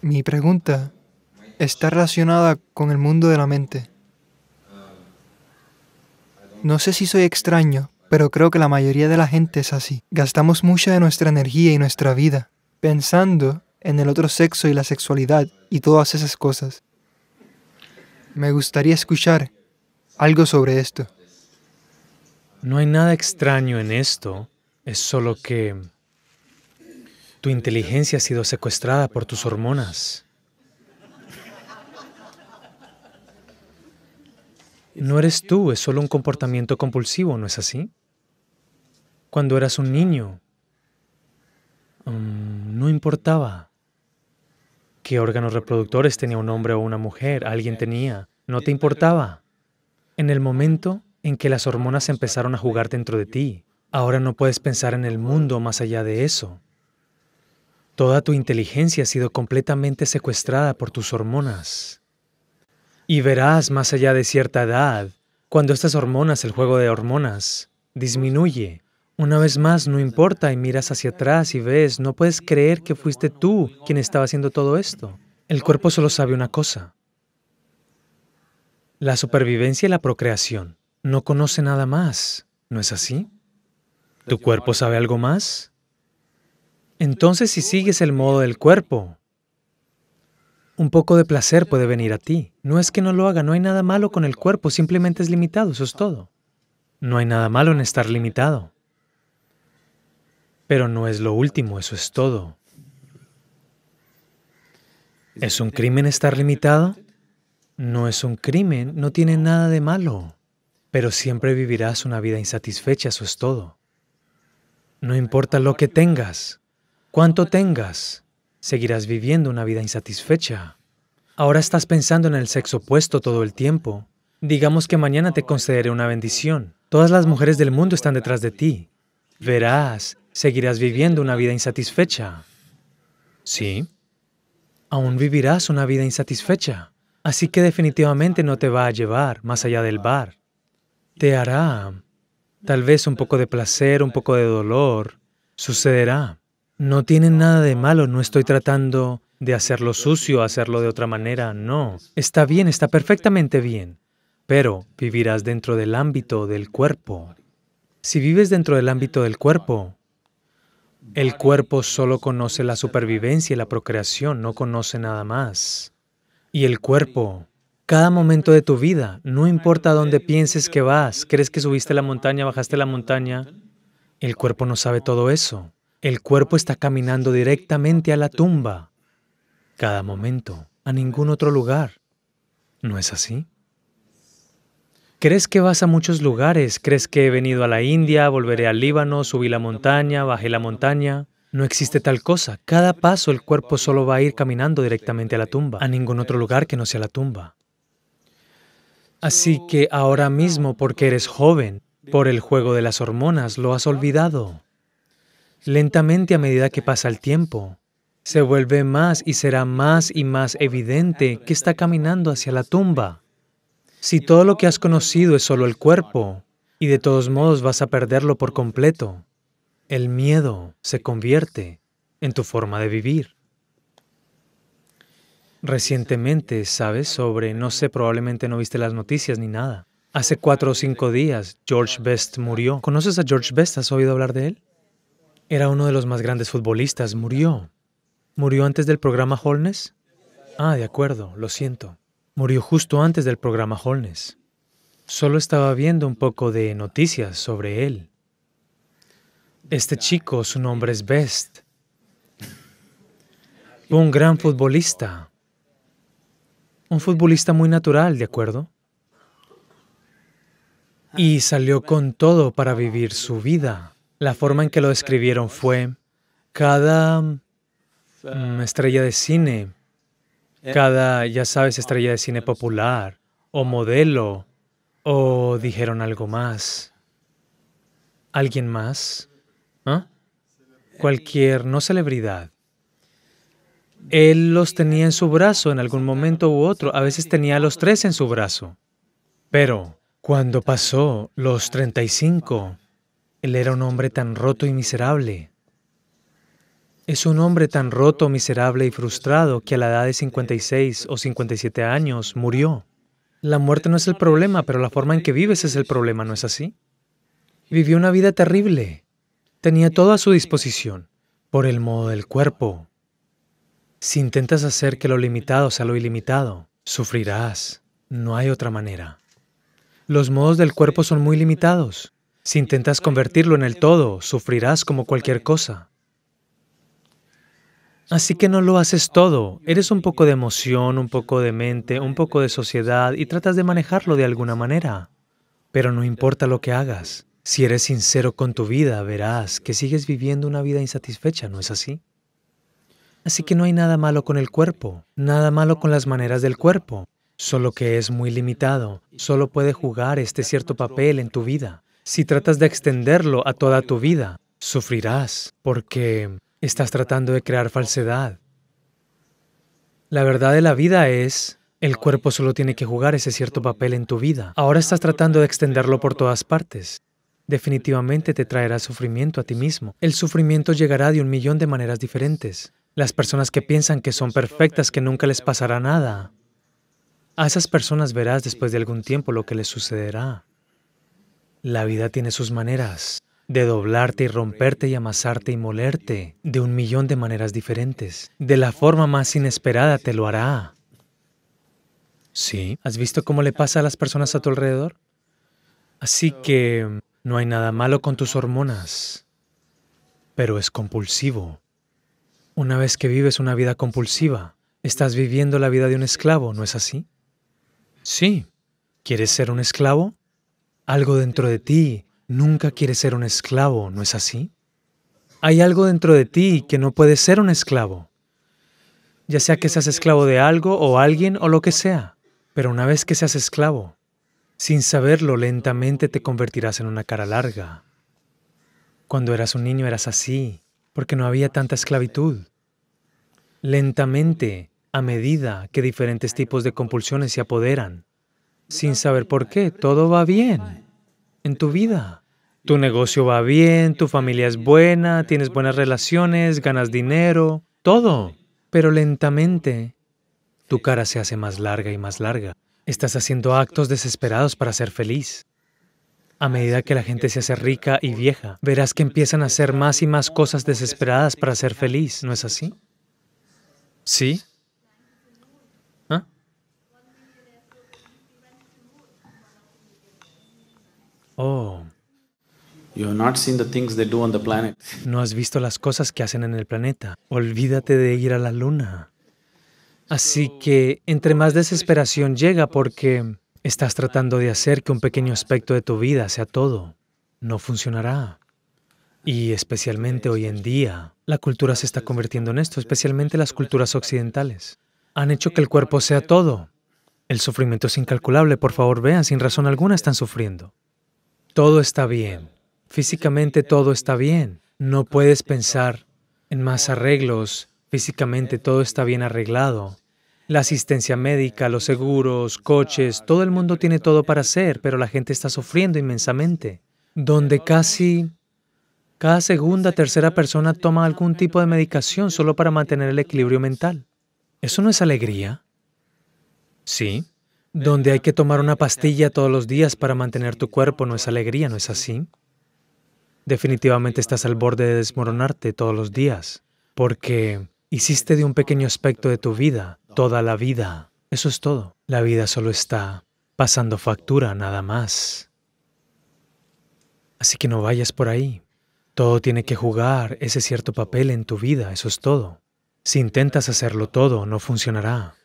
Mi pregunta está relacionada con el mundo de la mente. No sé si soy extraño, pero creo que la mayoría de la gente es así. Gastamos mucha de nuestra energía y nuestra vida pensando en el otro sexo y la sexualidad y todas esas cosas. Me gustaría escuchar algo sobre esto. No hay nada extraño en esto, es solo que tu inteligencia ha sido secuestrada por tus hormonas. No eres tú, es solo un comportamiento compulsivo, ¿no es así? Cuando eras un niño, um, no importaba qué órganos reproductores tenía un hombre o una mujer, alguien tenía, no te importaba. En el momento en que las hormonas empezaron a jugar dentro de ti, ahora no puedes pensar en el mundo más allá de eso. Toda tu inteligencia ha sido completamente secuestrada por tus hormonas. Y verás más allá de cierta edad, cuando estas hormonas, el juego de hormonas, disminuye. Una vez más, no importa y miras hacia atrás y ves, no puedes creer que fuiste tú quien estaba haciendo todo esto. El cuerpo solo sabe una cosa. La supervivencia y la procreación no conoce nada más, ¿no es así? ¿Tu cuerpo sabe algo más? Entonces, si sigues el modo del cuerpo, un poco de placer puede venir a ti. No es que no lo haga, no hay nada malo con el cuerpo, simplemente es limitado, eso es todo. No hay nada malo en estar limitado. Pero no es lo último, eso es todo. ¿Es un crimen estar limitado? No es un crimen, no tiene nada de malo. Pero siempre vivirás una vida insatisfecha, eso es todo. No importa lo que tengas, Cuanto tengas, seguirás viviendo una vida insatisfecha. Ahora estás pensando en el sexo opuesto todo el tiempo. Digamos que mañana te concederé una bendición. Todas las mujeres del mundo están detrás de ti. Verás, seguirás viviendo una vida insatisfecha. ¿Sí? Aún vivirás una vida insatisfecha. Así que definitivamente no te va a llevar más allá del bar. Te hará tal vez un poco de placer, un poco de dolor. Sucederá. No tienen nada de malo, no estoy tratando de hacerlo sucio, hacerlo de otra manera, no. Está bien, está perfectamente bien, pero vivirás dentro del ámbito del cuerpo. Si vives dentro del ámbito del cuerpo, el cuerpo solo conoce la supervivencia y la procreación, no conoce nada más. Y el cuerpo, cada momento de tu vida, no importa dónde pienses que vas, crees que subiste la montaña, bajaste la montaña, el cuerpo no sabe todo eso. El cuerpo está caminando directamente a la tumba, cada momento, a ningún otro lugar. ¿No es así? ¿Crees que vas a muchos lugares? ¿Crees que he venido a la India, volveré al Líbano, subí la montaña, bajé la montaña? No existe tal cosa. Cada paso el cuerpo solo va a ir caminando directamente a la tumba, a ningún otro lugar que no sea la tumba. Así que ahora mismo, porque eres joven, por el juego de las hormonas, lo has olvidado. Lentamente a medida que pasa el tiempo, se vuelve más y será más y más evidente que está caminando hacia la tumba. Si todo lo que has conocido es solo el cuerpo, y de todos modos vas a perderlo por completo, el miedo se convierte en tu forma de vivir. Recientemente, ¿sabes sobre, no sé, probablemente no viste las noticias ni nada? Hace cuatro o cinco días, George Best murió. ¿Conoces a George Best? ¿Has oído hablar de él? Era uno de los más grandes futbolistas, murió. ¿Murió antes del programa Holness? Ah, de acuerdo, lo siento. Murió justo antes del programa Holness. Solo estaba viendo un poco de noticias sobre él. Este chico, su nombre es Best. un gran futbolista. Un futbolista muy natural, ¿de acuerdo? Y salió con todo para vivir su vida. La forma en que lo describieron fue, cada mm, estrella de cine, cada, ya sabes, estrella de cine popular, o modelo, o dijeron algo más. ¿Alguien más? ¿Ah? Cualquier, no celebridad. Él los tenía en su brazo en algún momento u otro, a veces tenía a los tres en su brazo. Pero cuando pasó los 35, él era un hombre tan roto y miserable. Es un hombre tan roto, miserable y frustrado que a la edad de 56 o 57 años murió. La muerte no es el problema, pero la forma en que vives es el problema, ¿no es así? Vivió una vida terrible. Tenía todo a su disposición, por el modo del cuerpo. Si intentas hacer que lo limitado sea lo ilimitado, sufrirás. No hay otra manera. Los modos del cuerpo son muy limitados. Si intentas convertirlo en el todo, sufrirás como cualquier cosa. Así que no lo haces todo. Eres un poco de emoción, un poco de mente, un poco de sociedad y tratas de manejarlo de alguna manera. Pero no importa lo que hagas. Si eres sincero con tu vida, verás que sigues viviendo una vida insatisfecha, ¿no es así? Así que no hay nada malo con el cuerpo, nada malo con las maneras del cuerpo, solo que es muy limitado, solo puede jugar este cierto papel en tu vida. Si tratas de extenderlo a toda tu vida, sufrirás porque estás tratando de crear falsedad. La verdad de la vida es, el cuerpo solo tiene que jugar ese cierto papel en tu vida. Ahora estás tratando de extenderlo por todas partes. Definitivamente te traerá sufrimiento a ti mismo. El sufrimiento llegará de un millón de maneras diferentes. Las personas que piensan que son perfectas, que nunca les pasará nada. A esas personas verás después de algún tiempo lo que les sucederá. La vida tiene sus maneras de doblarte y romperte y amasarte y molerte de un millón de maneras diferentes. De la forma más inesperada te lo hará. ¿Sí? ¿Has visto cómo le pasa a las personas a tu alrededor? Así que no hay nada malo con tus hormonas, pero es compulsivo. Una vez que vives una vida compulsiva, estás viviendo la vida de un esclavo, ¿no es así? Sí. ¿Quieres ser un esclavo? Algo dentro de ti nunca quiere ser un esclavo, ¿no es así? Hay algo dentro de ti que no puede ser un esclavo, ya sea que seas esclavo de algo o alguien o lo que sea. Pero una vez que seas esclavo, sin saberlo, lentamente te convertirás en una cara larga. Cuando eras un niño eras así, porque no había tanta esclavitud. Lentamente, a medida que diferentes tipos de compulsiones se apoderan, sin saber por qué. Todo va bien en tu vida. Tu negocio va bien, tu familia es buena, tienes buenas relaciones, ganas dinero, todo. Pero lentamente, tu cara se hace más larga y más larga. Estás haciendo actos desesperados para ser feliz. A medida que la gente se hace rica y vieja, verás que empiezan a hacer más y más cosas desesperadas para ser feliz, ¿no es así? Sí, No has visto las cosas que hacen en el planeta. Olvídate de ir a la luna. Así que entre más desesperación llega porque estás tratando de hacer que un pequeño aspecto de tu vida sea todo. No funcionará. Y especialmente hoy en día, la cultura se está convirtiendo en esto, especialmente las culturas occidentales. Han hecho que el cuerpo sea todo. El sufrimiento es incalculable, por favor vean, sin razón alguna están sufriendo. Todo está bien, Físicamente todo está bien. No puedes pensar en más arreglos. Físicamente todo está bien arreglado. La asistencia médica, los seguros, coches, todo el mundo tiene todo para hacer, pero la gente está sufriendo inmensamente. Donde casi cada segunda, tercera persona toma algún tipo de medicación solo para mantener el equilibrio mental. ¿Eso no es alegría? Sí. Donde hay que tomar una pastilla todos los días para mantener tu cuerpo no es alegría, ¿no es así? definitivamente estás al borde de desmoronarte todos los días, porque hiciste de un pequeño aspecto de tu vida toda la vida. Eso es todo. La vida solo está pasando factura, nada más. Así que no vayas por ahí. Todo tiene que jugar ese cierto papel en tu vida, eso es todo. Si intentas hacerlo todo, no funcionará.